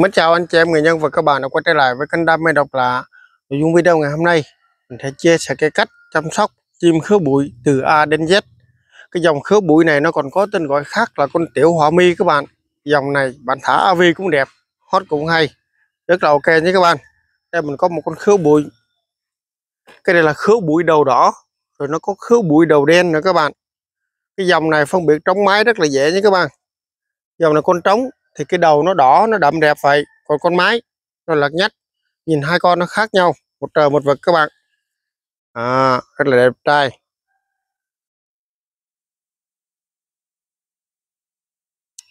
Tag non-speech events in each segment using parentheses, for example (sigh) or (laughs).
Mến chào anh chị em người dân và các bạn đã quay trở lại với kênh Đam mê độc lạ. Nội dung video ngày hôm nay mình sẽ chia sẻ cái cách chăm sóc chim khứa bụi từ A đến Z. Cái dòng khứa bụi này nó còn có tên gọi khác là con tiểu hỏa mi các bạn. Dòng này bạn thả AV cũng đẹp, hot cũng hay. Rất là ok nhé các bạn. Đây mình có một con khứa bụi. Cái này là khứa bụi đầu đỏ, rồi nó có khứa bụi đầu đen nữa các bạn. Cái dòng này phân biệt trống mái rất là dễ nhé các bạn. Dòng này con trống thì cái đầu nó đỏ nó đậm đẹp vậy còn con mái nó lật nhách nhìn hai con nó khác nhau một trời một vực các bạn à, rất là đẹp trai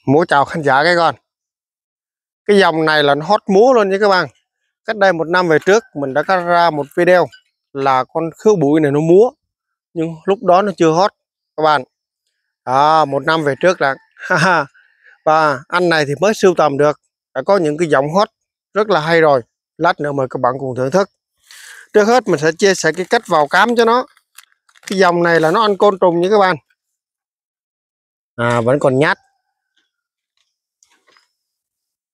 múa chào khán giả cái con cái dòng này là nó hot múa luôn nha các bạn cách đây một năm về trước mình đã cắt ra một video là con khứa bụi này nó múa nhưng lúc đó nó chưa hot các bạn à, một năm về trước là (laughs) và anh này thì mới sưu tầm được đã có những cái giọng hót rất là hay rồi lát nữa mời các bạn cùng thưởng thức trước hết mình sẽ chia sẻ cái cách vào cám cho nó cái dòng này là nó ăn côn trùng nha các bạn à vẫn còn nhát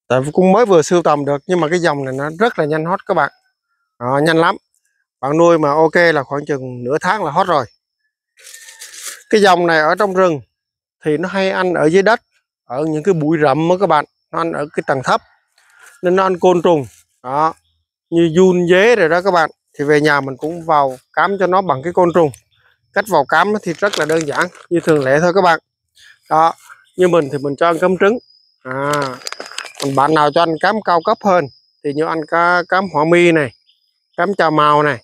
tại cũng mới vừa sưu tầm được nhưng mà cái dòng này nó rất là nhanh hót các bạn à, nhanh lắm bạn nuôi mà ok là khoảng chừng nửa tháng là hót rồi cái dòng này ở trong rừng thì nó hay ăn ở dưới đất ở những cái bụi rậm đó các bạn nó ăn ở cái tầng thấp nên nó ăn côn trùng đó như giun dế rồi đó các bạn thì về nhà mình cũng vào cám cho nó bằng cái côn trùng cách vào cám thì rất là đơn giản như thường lệ thôi các bạn đó như mình thì mình cho ăn cám trứng à, bạn nào cho ăn cám cao cấp hơn thì như ăn cá cám hỏa mi này cám trà màu này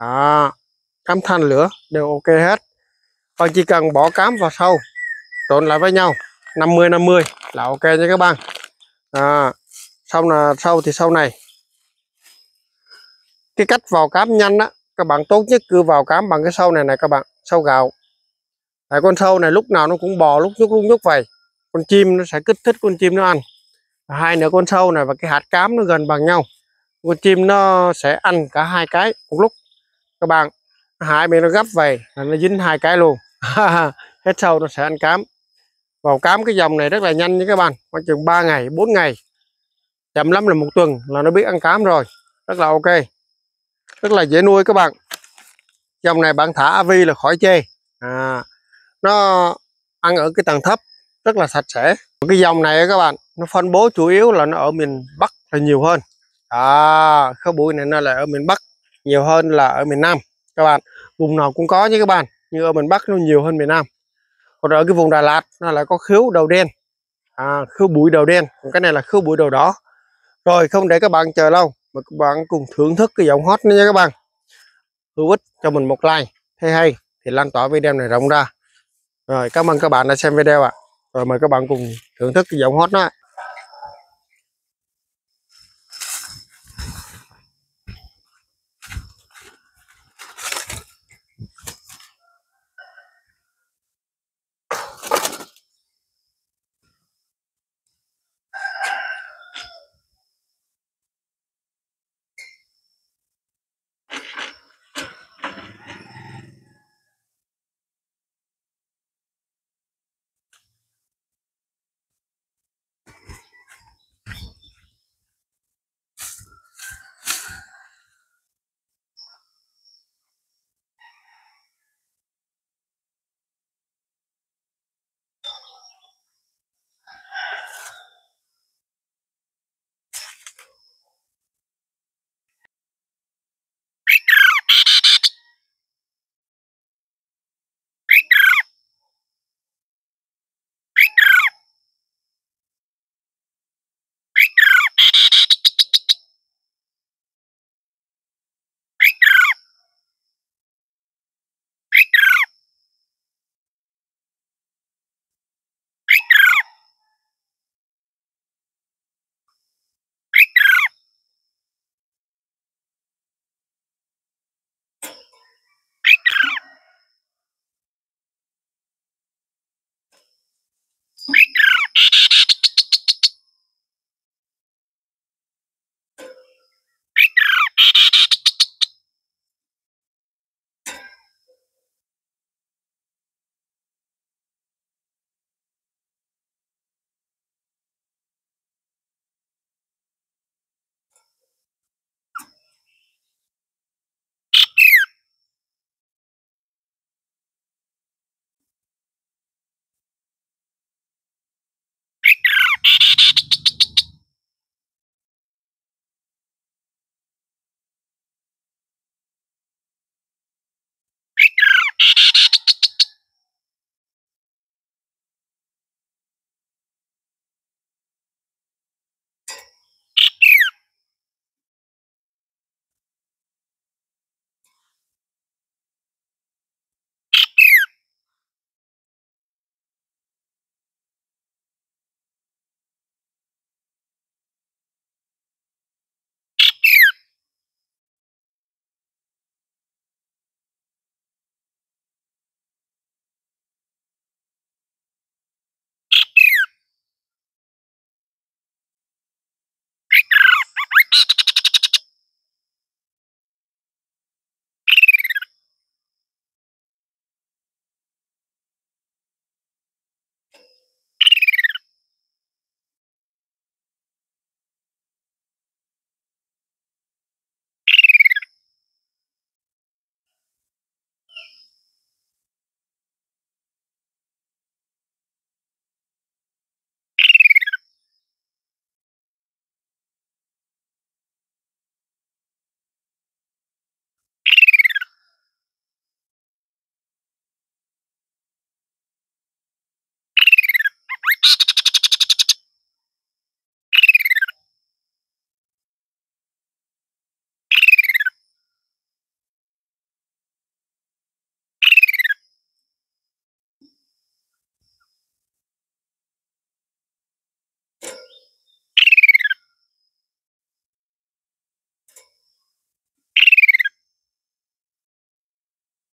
đó, cám than lửa đều ok hết và chỉ cần bỏ cám vào sâu trộn lại với nhau 50 50 là ok nha các bạn à, sau là sau thì sau này cái cách vào cám nhanh á các bạn tốt nhất cứ vào cám bằng cái sâu này này các bạn sâu gạo tại con sâu này lúc nào nó cũng bò lúc nhúc lúc nhúc vậy con chim nó sẽ kích thích con chim nó ăn hai nữa con sâu này và cái hạt cám nó gần bằng nhau con chim nó sẽ ăn cả hai cái cùng lúc các bạn hai bên nó gấp vậy là nó dính hai cái luôn (laughs) hết sâu nó sẽ ăn cám vào cám cái dòng này rất là nhanh nha các bạn khoảng chừng 3 ngày 4 ngày chậm lắm là một tuần là nó biết ăn cám rồi rất là ok rất là dễ nuôi các bạn dòng này bạn thả avi là khỏi chê à, nó ăn ở cái tầng thấp rất là sạch sẽ cái dòng này các bạn nó phân bố chủ yếu là nó ở miền bắc là nhiều hơn à, khớ bụi này nó là ở miền bắc nhiều hơn là ở miền nam các bạn vùng nào cũng có nha các bạn nhưng ở miền bắc nó nhiều hơn miền nam còn ở cái vùng Đà Lạt nó là có khứu đầu đen à, khứu bụi đầu đen còn cái này là khứu bụi đầu đỏ rồi không để các bạn chờ lâu mà các bạn cùng thưởng thức cái giọng hót nữa nha các bạn hữu ích cho mình một like thấy hay thì lan tỏa video này rộng ra rồi cảm ơn các bạn đã xem video ạ à. rồi mời các bạn cùng thưởng thức cái giọng hót đó